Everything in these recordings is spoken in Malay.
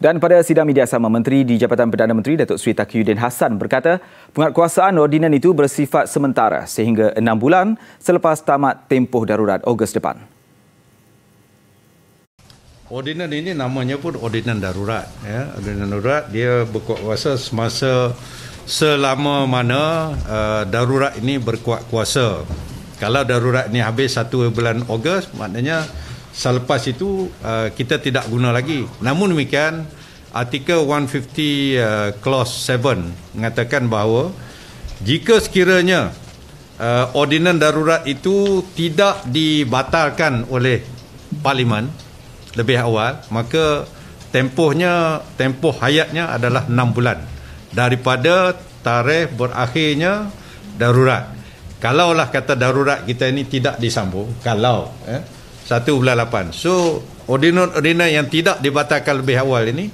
Dan pada sidang media sama Menteri di Jabatan Perdana Menteri Datuk Sri Takiyuddin Hassan berkata penguatkuasaan ordinan itu bersifat sementara sehingga enam bulan selepas tamat tempoh darurat Ogos depan. Ordinan ini namanya pun ordinan darurat. Ya. Ordinan darurat dia berkuasa semasa selama mana uh, darurat ini berkuat kuasa. Kalau darurat ini habis satu bulan Ogos maknanya selepas itu uh, kita tidak guna lagi. Namun demikian, artikel 150 uh, clause 7 mengatakan bahawa jika sekiranya uh, ordinan darurat itu tidak dibatalkan oleh parlimen lebih awal, maka tempohnya tempoh hayatnya adalah 6 bulan daripada tarikh berakhirnya darurat. Kalaulah kata darurat kita ini tidak disambung, kalau eh, satu lapan. so ordinal yang tidak dibatalkan lebih awal ini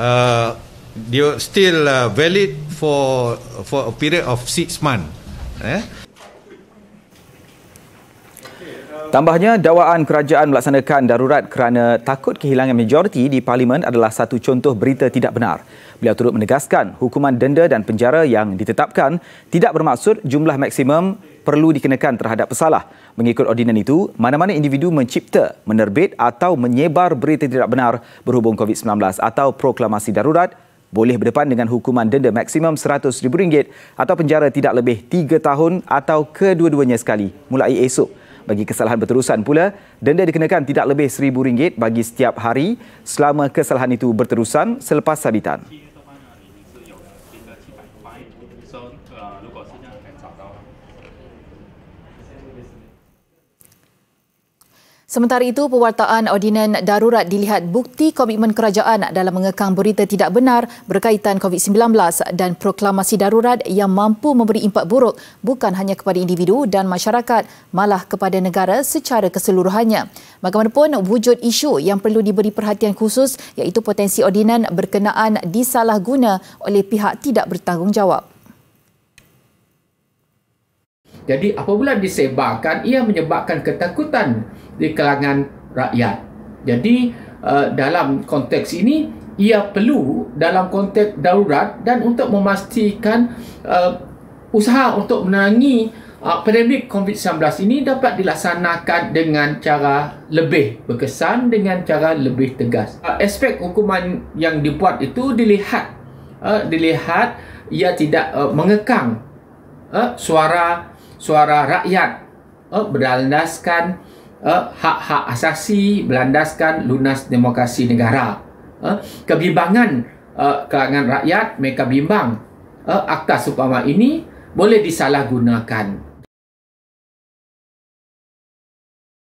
uh, dia still uh, valid for for a period of six month eh Tambahnya, dakwaan kerajaan melaksanakan darurat kerana takut kehilangan majoriti di parlimen adalah satu contoh berita tidak benar. Beliau turut menegaskan hukuman denda dan penjara yang ditetapkan tidak bermaksud jumlah maksimum perlu dikenakan terhadap pesalah. Mengikut ordinan itu, mana-mana individu mencipta, menerbit atau menyebar berita tidak benar berhubung COVID-19 atau proklamasi darurat boleh berdepan dengan hukuman denda maksimum rm ringgit atau penjara tidak lebih 3 tahun atau kedua-duanya sekali mulai esok. Bagi kesalahan berterusan pula, denda dikenakan tidak lebih rm ringgit bagi setiap hari selama kesalahan itu berterusan selepas sabitan. Sementara itu, pewartaan ordinan darurat dilihat bukti komitmen kerajaan dalam mengekang berita tidak benar berkaitan COVID-19 dan proklamasi darurat yang mampu memberi impak buruk bukan hanya kepada individu dan masyarakat, malah kepada negara secara keseluruhannya. Bagaimanapun, wujud isu yang perlu diberi perhatian khusus iaitu potensi ordinan berkenaan disalahguna oleh pihak tidak bertanggungjawab. Jadi apabila disebarkan ia menyebabkan ketakutan di kalangan rakyat. Jadi uh, dalam konteks ini ia perlu dalam konteks darurat dan untuk memastikan uh, usaha untuk menangani uh, eh, pandemik COVID-19 ini dapat dilaksanakan dengan cara lebih berkesan dengan cara lebih tegas. Uh, aspek hukuman yang dibuat itu dilihat uh, dilihat ia tidak uh, mengekang uh, suara suara rakyat uh, berlandaskan uh, hak-hak asasi, berlandaskan lunas demokrasi negara. Uh, kebimbangan uh, kalangan rakyat, mereka bimbang uh, akta supama ini boleh disalahgunakan.